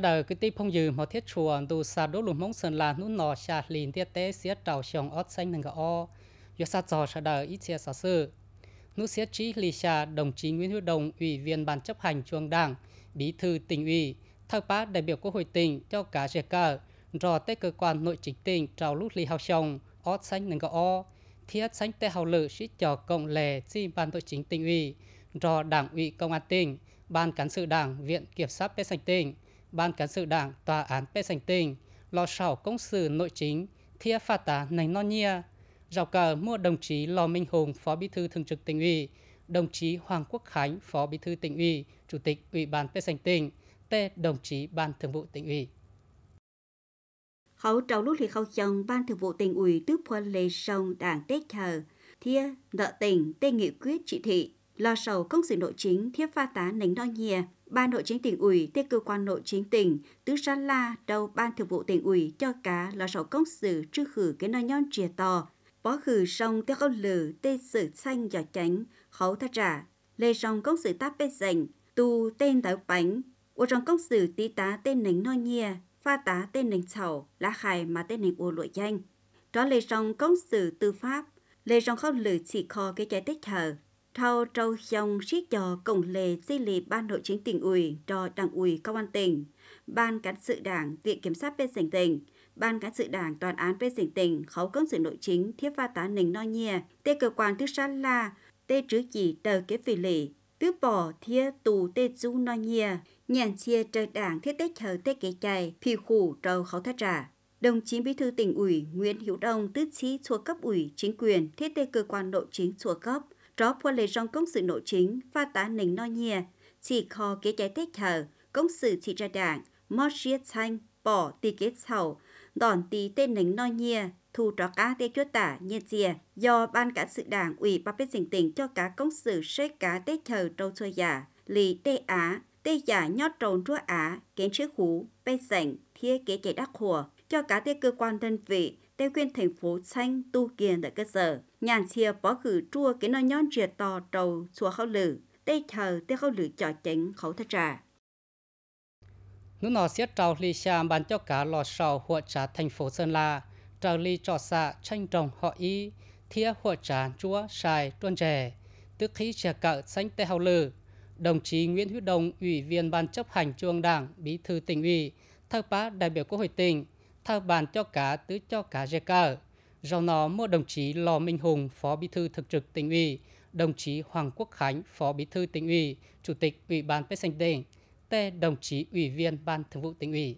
sau đó cái tiếp phong dư mà thiết chùa đủ sa đốt lùm mong sơn là nút nọ xa lìn tiết tế xế trào xong ót xanh nâng gà o do sa trò sau đó ít xia xả sư nút xế trí lì xa đồng chí nguyễn hữu đồng ủy viên ban chấp hành trung đảng bí thư tỉnh ủy thắc bá đại biểu quốc hội tỉnh cho cả dệt cờ rò tế cơ quan nội chính tỉnh trào lút lì hào xong ót xanh nâng gà o thiết xanh tế hào lự sĩ cho cộng lề chi ban nội chính tỉnh ủy rò đảng ủy công an tỉnh ban cán sự đảng viện kiểm sát bê sạch tỉnh Ban Cán sự Đảng Tòa án Bê Sành Tỉnh, lò sảo công sự nội chính, thia phá tá nành non nhia. Rào cờ mua đồng chí Lò Minh Hùng, Phó Bí thư Thường trực tỉnh ủy, đồng chí Hoàng Quốc Khánh, Phó Bí thư tỉnh ủy, Chủ tịch Ủy ban Bê Sành Tỉnh, tê đồng chí Ban Thường vụ tỉnh ủy. Hậu trầu lúc thì khâu chồng Ban Thường vụ tỉnh ủy tước quân lê sông đảng tết thờ, thia nợ tỉnh tê nghị quyết chỉ thị lo sầu công sự nội chính thiết pha tá nánh đo nhìa Ban nội chính tỉnh ủy, tới cơ quan nội chính tỉnh, tứ ra la đầu ban thường vụ tỉnh ủy cho cá là sổ công sự trư khử cái nơi nhon chìa to Bó khử sông tiêu ông lử tê sử xanh giỏ tránh, khấu tha trả. Lê sông công sự táp bê dành, tu tên táo bánh. Ô trong công sự tí tá tên nánh no nhia, pha tá tên nánh chảo, lá khải mà tên nánh ô lụi danh. Đó lê sông công sự tư pháp, lê sông không lử chỉ kho cái trái tích thờ thao trâu dòng xích cho cổng lề di lì ban nội chính tỉnh ủy cho đảng ủy công an tỉnh, ban cán sự đảng viện kiểm sát bên tỉnh tỉnh, ban cán sự đảng toàn án bên tỉnh tỉnh khấu công sự nội chính thiết pha tá nình no nhia tê cơ quan thức sát la tê trứ chỉ tờ kế vị lì tước bỏ thia tù tê du no nhia nhàn chia trời đảng thiết tết chờ tê kế chạy phi khủ trâu khấu thắt trả đồng chí bí thư tỉnh ủy Nguyễn Hữu Đông tứ chí thuộc cấp ủy chính quyền thiết tê cơ quan nội chính thuộc cấp tró qua lệ rong công sự nội chính pha tá nình no nhìa, chỉ kho kế trái tết thờ công sự chỉ ra đảng, mò xia xanh, bỏ tì kế sầu, đòn tì tên nình no nhìa, thu tró cá tê chúa tả nhiên dìa, do ban cả sự đảng ủy ba bên dình tỉnh cho cá công sự xế cá tết thờ trâu xuôi giả, dạ, lì tê á, tê giả nhót trồn rúa á, kiến chiếc hú, bê sảnh, thiết kế trái đắc hùa, cho cá tê cơ quan đơn vị, tê quyên thành phố xanh tu kiền tại cơ sở nhàn xìa bỏ khử chua cái nó nhón rìa to trầu xua khâu lử tê chờ tê khâu lử cho chánh khẩu thật trà nú nó xiết trầu lì xa bán cho cả lò sầu hộ trà thành phố sơn la trầu lì trò xạ tranh trồng họ y thía hộ trà chúa xài tuân trẻ tức khí trẻ cỡ xanh tê hậu lử đồng chí nguyễn hữu đồng ủy viên ban chấp hành trung ương đảng bí thư tỉnh ủy thơ bá đại biểu quốc hội tỉnh thơ bàn cho cả tứ cho cả dê cờ Do nó mua đồng chí Lò Minh Hùng, Phó Bí thư thực trực tỉnh ủy, đồng chí Hoàng Quốc Khánh, Phó Bí thư tỉnh ủy, Chủ tịch Ủy ban Pết Xanh Đỉnh, tê đồng chí Ủy viên Ban Thường vụ tỉnh ủy.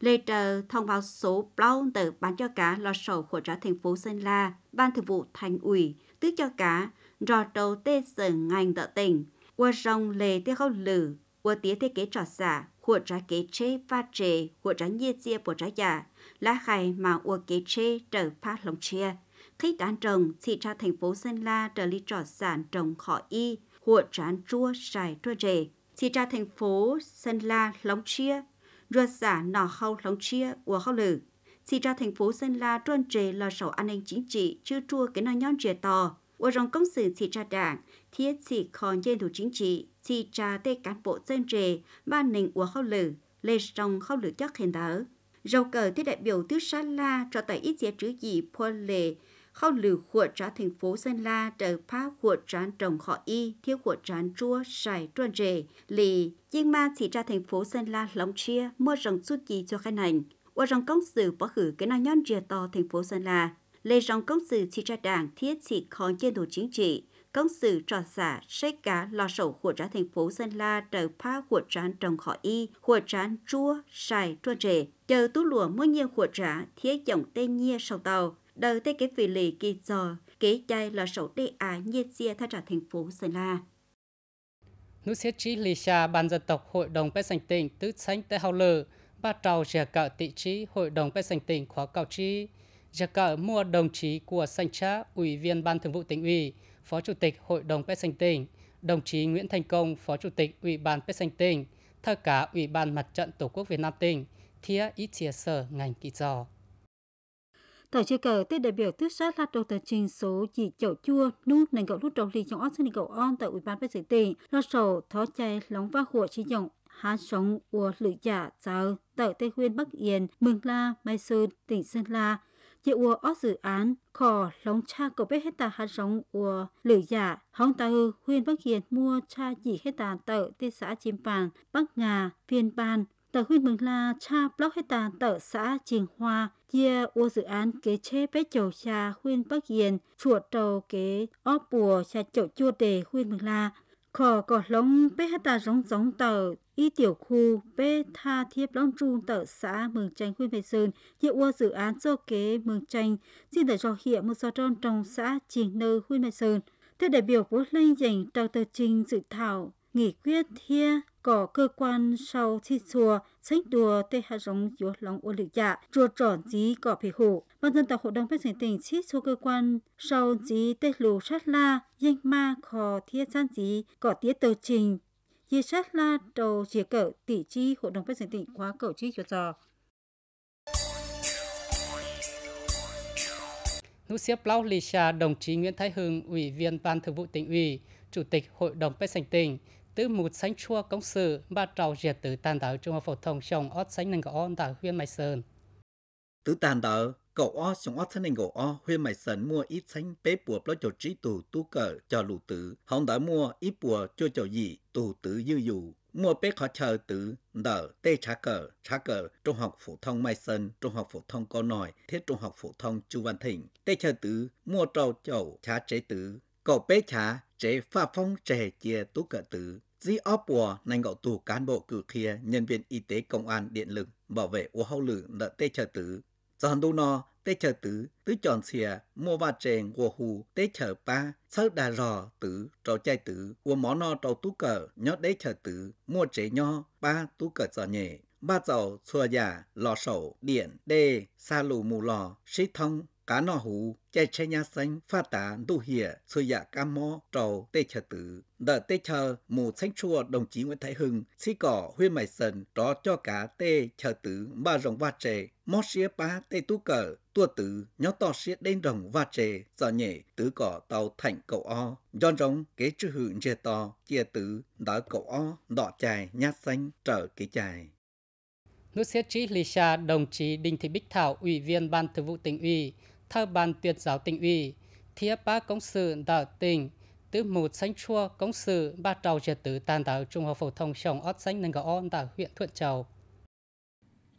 Lê Trờ thông báo số blog từ bán cho cá lo sổ của trả thành phố Sơn La, Ban Thường vụ Thành ủy, tước cho cá, rò đầu tê sở ngành tợ tỉnh, qua rong lề tê khâu lử, qua tía thiết kế trò xả, của trái kế chế và trề của trái nhiệt chia của trái giả là khai mà của kế chế trở phát lòng chia khi đàn trồng thì ra thành phố Sơn La trở lý trò sản trồng khó y của trán chua sài chua rề thì ra thành phố Sơn La lóng chia ruột giả nò khâu lóng chia của khâu lử thì ra thành phố Sơn La truân trề là sầu an ninh chính trị chưa chua cái nó nhon trề tò Ủa rong công sự chỉ tra đảng, thiết chỉ còn trên thủ chính trị, chỉ tra tê cán bộ dân trề, ban nền của khâu lử, lê rong khâu lử chắc hiện đó. Rau cờ thế đại biểu tứ sát la cho tại ít dễ chữ gì phô lệ, khâu lử của trả thành phố Sơn La trở phá của trán trồng họ y, thiếu của trán chua, sải truân trề, lì, chiên ma chỉ ra thành phố Sơn La lóng chia, mua rồng suốt kỳ cho khai nành, Và rồng công sự bỏ khử cái nào nhon rìa to thành phố Sơn La lấy rong công sự chỉ ra đảng thiết chỉ khó trên đồ chính trị, công sự trò xả, xét cá lò sổ của trá thành phố Sơn La trở pha của trán trồng khỏi y, của trán chua, xài, chua trề, chờ tú lùa mua nhiên của trá thiết dòng tên nhia sầu tàu, đầu tê cái vị lì kỳ giò, kế chai lò sổ tê á nhia chia tha trả thành phố Sơn La. Nữ sĩ trí lì xa ban dân tộc hội đồng bế sành tỉnh tứ sánh tế hào lờ, ba trào trẻ cạo tị trí hội đồng bế sành tỉnh khóa cao trí, Gia cờ mua đồng chí của Sanh cha Ủy viên Ban Thường vụ tỉnh ủy, Phó Chủ tịch Hội đồng Pét Sanh tỉnh, đồng chí Nguyễn Thành Công, Phó Chủ tịch Ủy ban Pét Sanh tỉnh, thơ cả Ủy ban Mặt trận Tổ quốc Việt Nam tỉnh, thía ít chia sở ngành kỳ giò. Tại chơi cờ tết đại biểu tuyết sát là đầu tờ trình số chỉ chậu chua nút nền gậu lúc đầu lì trong ớt sinh gậu on tại ủy ban bác sĩ tỉnh lo sổ thó chay lóng va hùa chi dòng há sống của lự giả giáo tại tây nguyên bắc yên mường la mai sơn tỉnh sơn la chỉ ua ở dự án kho lòng cha cổ bé hết ta hạt rong ua lửa giả hong ta ư huyên bắc hiền mua cha chỉ hết ta tờ tê xã chim bàn bắc ngà phiên bàn tờ huyên mừng la cha block hết ta tờ xã triềng hoa chia ua dự án kế chế bé chầu cha huyên bắc hiền chuột trầu kế ó bùa cha chậu chua đề huyên mừng la khó có lông bé hát ta rong giống tờ y tiểu khu bé tha thiếp long trung tờ xã mường chanh huyện vệ sơn hiệu qua dự án do kế mường chanh xin để cho hiện một số tròn trong xã trình nơ huyện vệ sơn theo đại biểu quốc linh dành tờ tờ trình dự thảo nghị quyết thia có cơ quan sau thi chùa sách đùa tê hạ giống yếu lòng ô lực dạ chùa tròn dí có phỉ hủ văn dân tộc hội đồng phát triển tỉnh chít số cơ quan sau dí tê lù sát la danh ma khò thiết gian dí có tía tờ trình dì sát la đầu dìa cỡ tỷ chi hội đồng phát triển tỉnh khóa cầu chi cho trò Nú xếp Lao Lì Trà, đồng chí Nguyễn Thái Hưng, Ủy viên Ban Thường vụ tỉnh ủy, Chủ tịch Hội đồng Bách Sành tỉnh, từ một sánh chua công sự ba trào diệt từ tàn đạo trung học phổ thông trong ót sánh nâng gõ tại huyện mai sơn từ tàn đạo cậu o xong ót sánh nâng gõ huyện mai sơn mua ít sánh bế bùa lo cho trí tù tu cờ cho lũ tử hồng đã mua ít bùa cho cho gì tù tử dư dụ mua bé khó chờ tử đỡ tê trá cờ trá cờ trung học phổ thông mai sơn trung học phổ thông con nội thiết trung học phổ thông chu văn thịnh tê chờ tử mua trâu chậu trá chế tử cậu bé trá chế pha phong trẻ chia tú cờ tử Dĩ óp bùa nành gạo tù cán bộ cử khía nhân viên y tế công an điện lực bảo vệ ô hậu lử nợ tê chờ tử. Giờ hẳn đu no, tê chờ tử, tứ tròn xìa, mua ba trèn của hù, tê chờ ba, sớ đà rò tử, trò chai tử, của mó nò trò tú cờ, nhó đế chờ tử, mua chế nho, ba tú cờ giờ nhẹ. Ba dầu, xua giả, lò sổ, điện, đê, xa lù mù lò, xí thông, cá nọ hú chạy chạy nhà xanh phát tán đủ hiệ sôi dạ cá mò trầu tê chờ tử đợ tê chờ mù xanh chua đồng chí nguyễn thái hưng xí cỏ huyên mải sần đó cho cá tê chờ tử ba rồng va trề mò xía ba tê tu cờ tua tử nhó to xía đen rồng va trề giờ nhẹ tứ cỏ tàu thành cậu o giòn rồng kế chữ hự chia to chia tử đỡ cậu o đọ chài nhà xanh trở kế chài Nữ sĩ trí xa đồng chí Đinh Thị Bích Thảo, Ủy viên Ban Thường vụ tỉnh ủy, thao bàn tuyệt giáo tỉnh ủy, thiết ba công sự đạo tỉnh, tứ một sánh chua công sự ba trầu triệt tứ tàn tờ trung học phổ thông trồng ót sánh nâng gõ tại huyện Thuận Châu.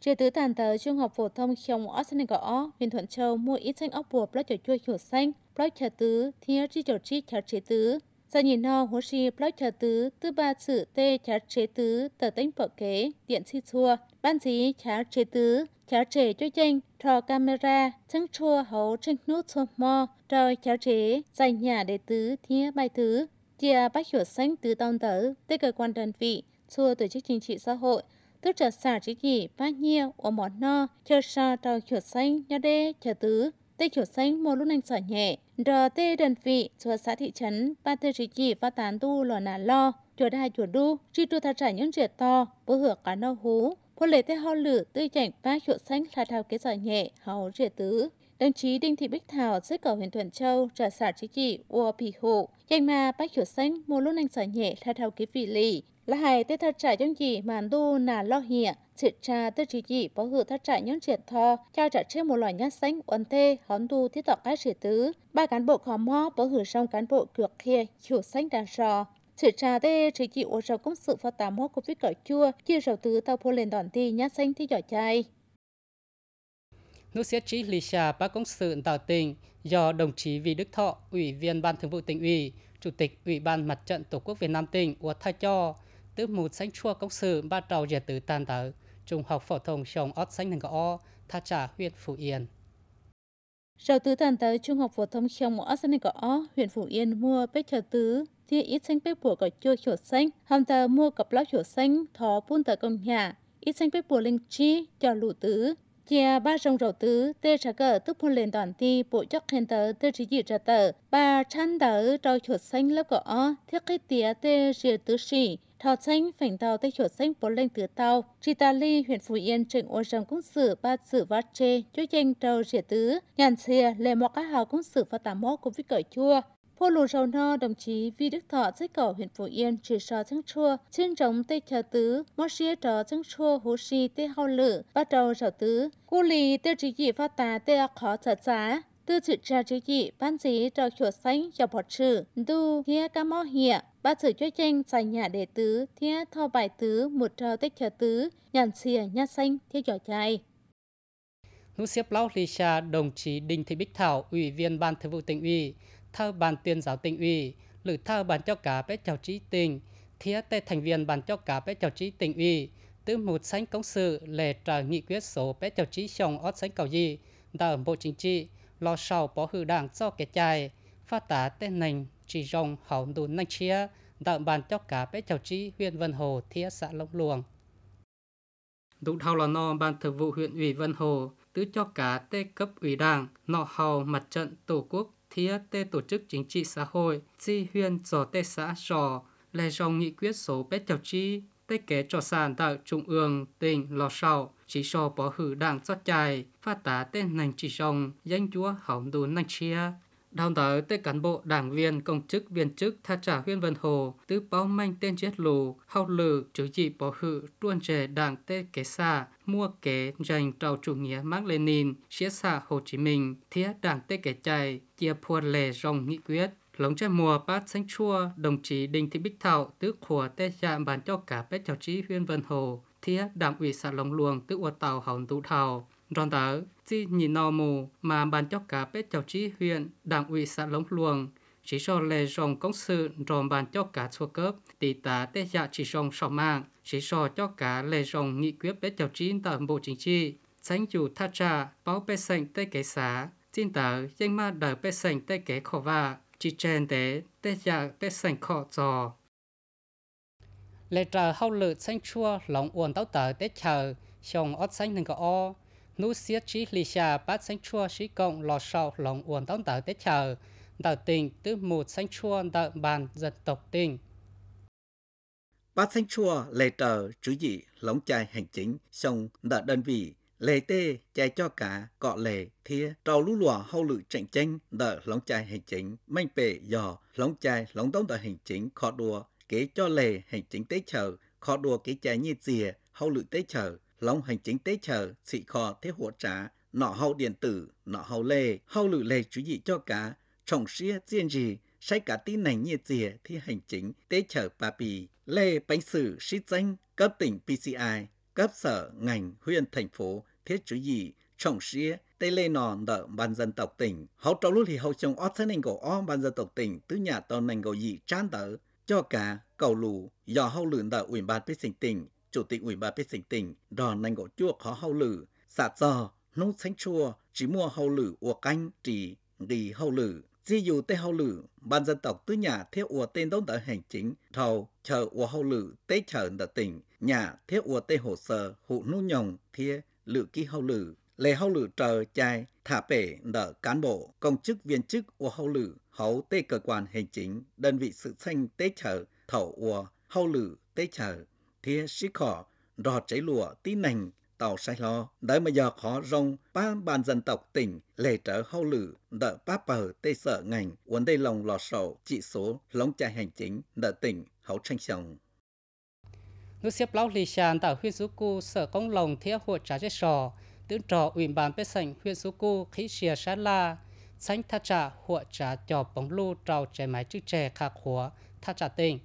Trẻ tứ tàn tờ trung học phổ thông Khiong Austin Gõ, huyện Thuận Châu mua ít xanh ốc bùa blog chở chua chua xanh, blog chở tứ, thiên chi chở chi chở chế tứ, Giờ nhìn no, hồ chi blog chờ tứ tư ba sự tê chá chế tứ tờ tánh bỏ kế điện si chua. Ban dí chá chế tứ chá chế cho chanh trò camera chẳng chua hấu tranh nút chua mò rồi chá chế dành nhà để tứ thía bài tứ. Chia bác hiểu xanh tứ tông tớ tê cơ quan đơn vị chua tổ chức chính trị xã hội tức trở xả chỉ gì, bác nhiêu ở món no chờ xa trò hiểu xanh nhá đê chờ tứ Tê chuột xanh một lúc anh sỏi nhẹ. RT đơn vị, thuộc xã thị trấn, ba tê trí chỉ phát tán tu lò nà lo. Chùa đài chùa đu, chi tu thật trải những triệt to, bố hửa cá nâu hú. Phố lệ tê ho lử, tươi chảnh ba chuột xanh là thao kế sỏi nhẹ, hào triệt tứ. Đồng chí Đinh Thị Bích Thảo xếp cầu huyện Thuận Châu trả xã trí chỉ ua pì hụ, Danh mà ba chuột xanh mua lúc anh sỏi nhẹ là thao kế vị lì. Là hai tê thật trải những gì màn tu nà lo hiện. Chị trà tư chỉ dị bó hữu thắt trại nhân triển thò, cha trả trên một loài nhát xanh uẩn thê hón tu thiết tỏ các chỉ tứ. Ba cán bộ khó mò bó hữu xong cán bộ cược kia, hiểu xanh đàn sò. Chị trà tê chỉ dị ổ rầu công sự phó tám mô của viết cỏ chua, chia rầu tứ tàu phô lên đòn thi nhát xanh thi giỏi chay Nút xét trí lì xà ba công sự tạo tình do đồng chí vi Đức Thọ, Ủy viên Ban Thường vụ tỉnh ủy, Chủ tịch Ủy ban Mặt trận Tổ quốc Việt Nam tỉnh Uất Tha Cho, tứ một sánh chua công sự ba trầu dệt tứ tàn tở. Trung học phổ thông Sông Ót Sánh Nâng Gõ, Tha Trà, huyện Phú Yên. sau tứ thần tới Trung học phổ thông Sông Ót Sánh Nâng Gõ, huyện Phú Yên mua bếch trà tứ, thì ít xanh bếch bùa có chua chỗ xanh, hàm tờ mua cặp lóc chỗ xanh, thó buôn tờ công nhà, ít xanh bếch bùa linh chi, cho lụ tứ, chia ba rồng rầu tứ tê trả cờ tức phun lên toàn ti bộ chắc khen tờ tê chỉ dị trả tờ ba chăn tờ trâu chuột xanh lớp cỏ thiết cái tía tê rìa tứ xỉ thọ tranh phảnh tàu tây chuột xanh bốn lên tứ tàu chỉ tà ly huyện phú yên trịnh ô trầm cũng xử ba xử vát chê chú danh tàu rỉa tứ nhàn xìa lề mọ cá hào cũng xử và tám mó cũng với cởi chua Phô lù rầu nơ đồng chí Vi Đức Thọ dưới cỏ huyện Phú Yên chỉ so trắng chua, trên trống tây chờ tứ, mô xia trò trắng chua hú xi tê hao lự, bắt đầu rào tứ. Cú lì tê chỉ dị phát tà tê khó trả giá, tư chữ trà chỉ dị bán dí trò chuột xanh cho bọt trừ, đu hia cá mò hiệp ba sử cho tranh giải nhà đệ tứ thia thọ bài tứ một trò tích chờ tứ nhàn xìa nha xanh thiết giỏi trai hữu xếp lão lì xa đồng chí đinh thị bích thảo ủy viên ban thường vụ tỉnh ủy thơ ban tuyên giáo tỉnh ủy lữ thơ ban cho cá bé chào trí tỉnh thiết tê thành viên ban cho cá bé chào trí tỉnh ủy tứ một sánh công sự lệ trả nghị quyết số bé chào trí trong ót sánh cầu gì đã bộ chính trị lo sau bỏ hư đảng do kẻ chài phát tá tên nành chỉ rồng hậu đủ năng chia đạo bàn cho cả bé chào chi huyện Vân Hồ thị xã Long Luồng. Đủ thao là no ban thường vụ huyện ủy Vân Hồ tứ cho cả tê cấp ủy đảng, nọ hầu mặt trận tổ quốc thị tê tổ chức chính trị xã hội, chi huyện trò tê xã trò, lè dòng nghị quyết số bé chào chi, tê kế trò sàn đạo trung ương, tỉnh, lò sào, chỉ so bỏ hử đảng cho chài, phát tá tên nành chỉ rồng, danh chúa hỏng đủ năng chia, Đào tới tới cán bộ, đảng viên, công chức, viên chức, tha trả huyện Vân Hồ, tứ báo manh tên chết lù, hậu lử, chủ trị bỏ hự, tuôn trẻ đảng tê kế xa, mua kế dành trào chủ nghĩa Mark Lenin, xía xa Hồ Chí Minh, thiết đảng tê kế chạy, chia phua lề rồng nghị quyết. Lống trái mùa bát xanh chua, đồng chí Đinh Thị Bích Thảo, tứ khùa tê chạm dạ bàn cho cả bếp chào trí huyện Vân Hồ, thiết đảng ủy xã Long Luồng, tứ ua tàu hỏng tú thảo, Ròn tờ chi nhìn nò mù mà bàn cho cả bếp chào trí huyện, đảng ủy xã Lống Luồng, chỉ cho lệ rồng công sự rồng bàn cho cả xua cấp, tỷ tá tê dạ chỉ rồng sọ mạng, chỉ cho cho cả lệ rồng nghị quyết bếp chào trí tờ bộ chính trị, tránh chủ tha trà, báo bếp sành tê kế xã xin tờ danh ma đời bếp sành tê kế khổ vạ, chỉ chèn tế tê dạ bếp sành khổ trò Lệ trờ hậu lự xanh chua lòng uồn táo tờ tê chờ, chồng ót xanh nâng gò o, nú xiết chí lì xà bát xanh chua xí cộng lò sọ lòng uồn tông tờ tết chờ tờ tình tứ một xanh chua tờ bàn dân tộc tình bát xanh chua lệ tờ chú dị lóng chai hành chính sông đợ đơn vị lệ tê chai cho cả cọ lề thia trầu lũ lụa hậu lự tranh tranh đợ lóng chai hành chính manh pệ giò lóng chai lóng tông tờ hành chính khó đùa kế cho lề hành chính tết chờ khó đùa kế chai như dìa hậu lự tết chờ lòng hành chính tế chờ sĩ kho thế hỗ trả nọ hậu điện tử nọ hậu lê hậu lự lê chú ý cho cả trọng xia riêng gì sai cả tin này nhiệt dìa thi hành chính tế chở bà bì lê bánh sử sĩ danh cấp tỉnh PCI cấp sở ngành huyện thành phố thiết chú ý trọng xia tế lê nò nợ ban dân tộc tỉnh hậu trọng lúc thì hậu chồng ót sân anh cổ o ban dân tộc tỉnh tứ nhà tòn nành cổ dị trán tở cho cả cầu lù do hậu lự nợ ủy ban bế sinh tỉnh Chủ tịch Ủy ban Bích Sinh tỉnh đò nành gỗ chua khó hậu lử, xả giò, nấu xanh chua, chỉ mua hậu lử ua canh, trì đi hậu lử. Di dù tê hậu lử, ban dân tộc tứ nhà theo ua tên đóng đỡ hành chính, thầu, chờ ua hậu lử, tế chờ đỡ tỉnh, nhà theo ua tê hồ sơ, hụ nu nhồng, thia, lự ký hậu lử. Lê hậu lử trời chai, thả bể đỡ cán bộ, công chức viên chức ua hậu lử, hậu tê cơ quan hành chính, đơn vị sự xanh tế chờ, thầu ua, hậu lử tế chờ thia sĩ khỏ đọt cháy lụa tí nành tàu sai lo đấy mà giờ khó rong ba bàn dân tộc tỉnh lệ trở hậu lử đỡ ba bờ tây sở ngành uốn đây lòng lò sầu trị số lóng chạy hành chính đỡ tỉnh hậu tranh chồng lúc xếp lão lì sàn tạo huyện du cu sở công lòng thiết hộ trả chết sò tướng trò ủy ban bế sảnh huyện du cu khí xìa sát la sánh tha trả hộ trả cho bóng lu trào trẻ máy chữ trẻ khạc khóa tha trả tỉnh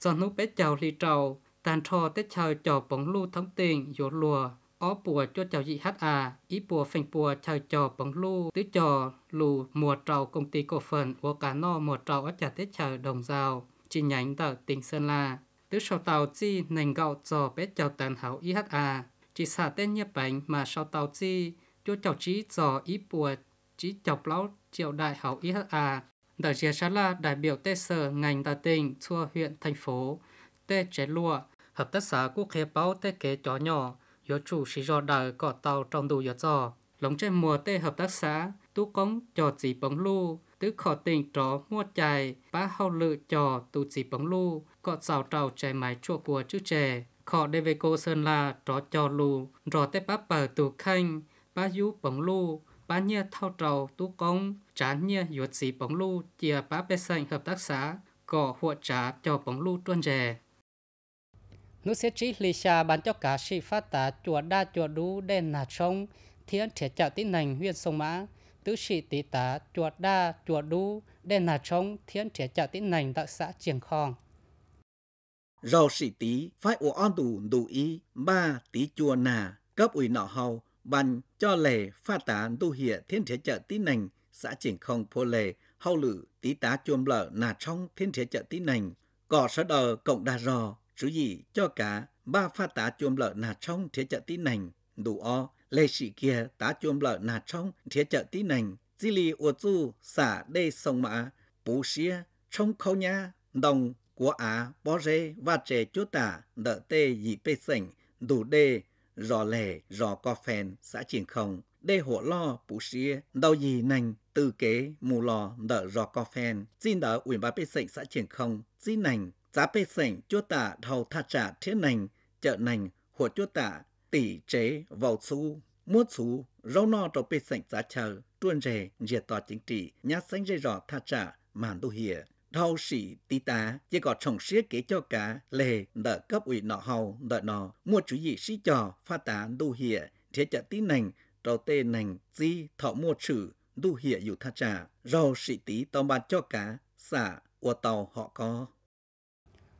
cho nú bé chào lì trầu tàn trò tết chào cho bóng lu thống tình dỗ lùa ó bùa cho chào dị hát à ý bùa phành bùa chào cho bóng lu tứ trò lù mùa trầu công ty cổ phần của cá no mùa trầu ở chả tết chào đồng giao chi nhánh tại tỉnh sơn la tứ sau tàu chi nành gạo cho bé chào tàn hảo ý hát à chỉ xả tên nhập bánh mà sau tàu chi cho chào chí trò ý bùa chỉ chọc lão triệu đại hảo ý hát à Đờ chia sát là đại biểu tê sở e, ngành đà tỉnh chua huyện thành phố, tê chế lụa, hợp tác xã quốc khế báo tê kế chó nhỏ, yếu chủ sĩ do đời cỏ tàu trong đủ yếu giò. Lống trên mùa tê hợp tác xã, tú cống cho chỉ bóng lu, tứ khó tình trò mua chài, ba hậu lự trò tù chỉ bóng lu, cọ xào trào chạy mái chua của chữ trẻ Khó đê về cô sơn là trò cho lù, rò tê bá bờ tù khanh, ba dú bóng lu, ba nhia thao trầu tu công trán nhia yuột sĩ bóng lu chia ba bê sành hợp tác xã cỏ hộ trá cho bóng lu tuân rè nút sẽ trí lì xa bán cho cả sĩ phát tả chùa đa chùa đu đen nà sông thiên thể chạo tín nành huyện sông mã tứ sĩ tí tả chùa đa chùa đu đen nà sông thiên thể chạo tín nành đặc xã triển khong rau sĩ tí phải ổ on đủ đủ ý ba tí chùa nà cấp ủy nọ hầu bàn cho lề pha tá tu hiệ thiên chế chợ tí nành xã triển không phô lề hau lử tí tá chuông lở nà trong thiên chế chợ tí nành cỏ sở đờ cộng đa rò chú gì cho cả ba pha tá chuông lở nà trong thiên chợ tí nành đủ o lê sĩ kia tá chuông lở nà trong thiên chợ tí nành di lì ua chu xả đê sông mã bú xia trong khâu nha đồng của á bó rê và trẻ chúa tả đỡ tê dị bê sảnh đủ đê rò lẻ, rò co phèn, xã triển không, đê hộ lo, bú xia, đau gì nành, từ kế, mù lò, đỡ rò co phèn, xin đỡ ủy ba bê sảnh xã triển không, xin nành, giá bê sảnh chúa tả thầu tha trả thiết nành, chợ nành, hộ chúa tả, tỷ chế, vào xu, mua xu, rau no trong bê sảnh giá chờ, tuôn rề, diệt tòa chính trị, nhát sánh dây rò tha trả, màn đô hìa thâu sĩ tí tá chỉ có trồng xiết kế cho cả lề đỡ cấp ủy nọ hầu đỡ nọ mua chủ gì sĩ trò pha tá đu hiệ thế chợ tí nành trâu tê nành di thọ mua chữ đu hiệ dù tha trà rau sĩ tí tông bàn cho cả xả của tàu họ có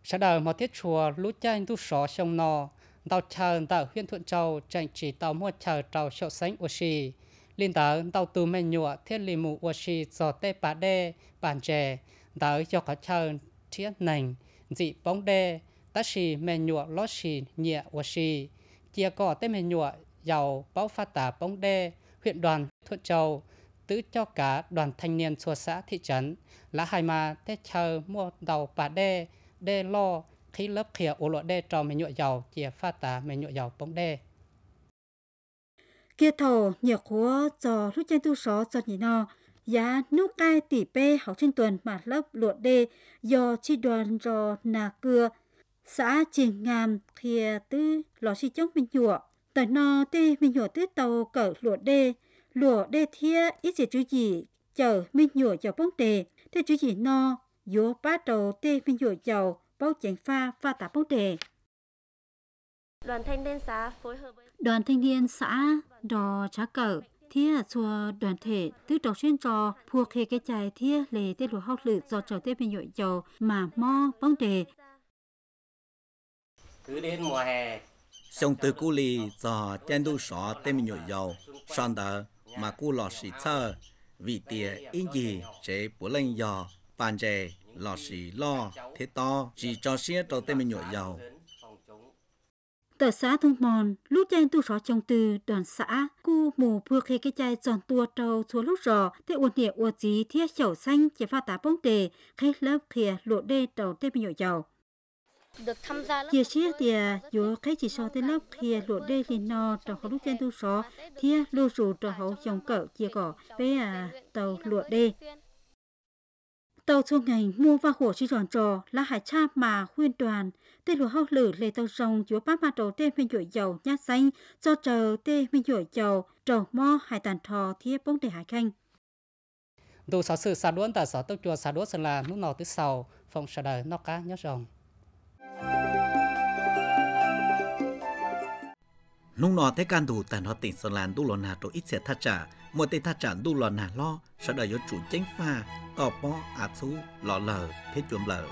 sau đời một tiết chùa lũ chanh tu sọ sông nò tàu chờ tàu huyện thuận châu tranh chỉ tàu mua chờ tàu sọ sánh ô sĩ liên tàu tàu từ mẹ nhựa thiết lì mù ô sĩ giò tê bà đê bản trẻ tới cho cả chờ thiết nành dị bóng đê ta xì mẹ nhụa lót xì nhẹ và xì chia cỏ tế mẹ nhụa giàu báo pha tả bóng đê huyện đoàn thuận châu tứ cho cả đoàn thanh niên chùa xã thị trấn lá hai mà tế chờ mua đầu bà đê đê lo khi lớp khía ổ lộ đê trò mẹ nhụa giàu chia pha tả mẹ nhụa giàu bóng đê kia thầu nhiều khóa cho rút chân tu só cho nhị no giá nước cai tỷ p học trên tuần mà lớp luận đê do chi đoàn rò nà cưa xã trình ngàm thìa tư lò chi chốc mình nhụa tại no tê mình nhụa tư tàu cỡ luận đê lụa đê thia ít gì chú gì chờ mình nhụa chờ bóng đề thế chú gì no dỗ ba đầu tê mình nhụa chờ bao chén pha pha tả bóng đề Đoàn thanh niên xã phối hợp với Đoàn thanh niên xã Đò Trá cờ thiết cho đoàn thể tứ trọng xuyên trò phù khề cái chạy thiết lệ tê lụa học lự do trò tê bình nhội dầu mà mo vấn đề cứ đến mùa hè xong từ cú lì do tên đu sọ tê bình nhội dầu son đờ mà cú lò xì thơ vì tìa in gì chế bố lên dò bàn chè lò xì lo thế to chỉ cho xía trò tê bình nhội dầu tờ xã thông mòn lúc chen tu rõ trong từ đoàn xã cu mù vừa khi cái chai tròn tua trâu xuống lúc rò thế uốn địa uốn dí thia chẩu xanh chỉ pha tá bóng đề khi lớp khìa lộ đê đầu thêm nhiều nhỏ giàu được tham gia chia sẻ thì dù cái chỉ so tới lớp kia lộ đê thì no trong họ lúc trên tu so thia lô rủ cho hậu chồng cỡ chia cỏ với tàu lộ đê tàu xuống ngày mua và hồ chi tròn trò là hải cha mà khuyên đoàn tê lúa hậu lử lê tàu rồng chúa bác mà đầu tê mình dội dầu nhát xanh cho chờ tê mình dội dầu trầu mò hải tàn thò thiê bông để hải khanh đồ sáu sự sa đuôn tại sáu tàu chùa sa đuôn sơn là lúc nào thứ sầu phòng sở đời nó cá nhớ rồng nung nọ thế can đủ tại nó tỉnh sơn lan đu lò nà tổ ít sẽ thắt trả một tê thắt trả đu lò nà lo Sợ đó do chủ chánh pha tò po à su lò lờ thế chuồng lờ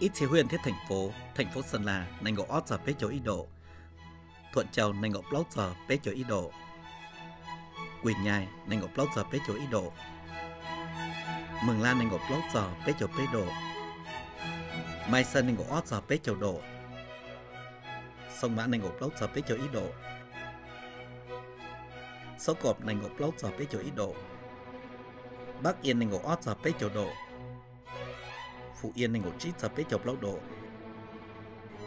ít sẽ huyện thế thành phố thành phố sơn la nành ngộ ót giờ bé chỗ ít độ thuận châu nành ngộ lót giờ bé chỗ ít độ quyền nhai nành ngộ lót giờ bé chỗ ít độ mường lan nành ngộ lót giờ bé chỗ bé độ mai sơn nành ngộ ót giờ bé chỗ độ sông mã tới độ, Sombra negoclou sapecho ido. tới negoclou sapecho độ, Bắc Yên nengo ót sapecho độ. Phụ Yên nengo tới sapecho plou độ.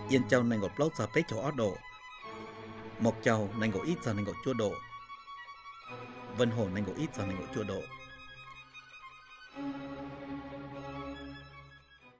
Yên Châu nengo tới sapecho ót độ. Mộc Châu nengo ít sa nengo chua độ. Vân Hồ nengo ít sa nengo chua độ.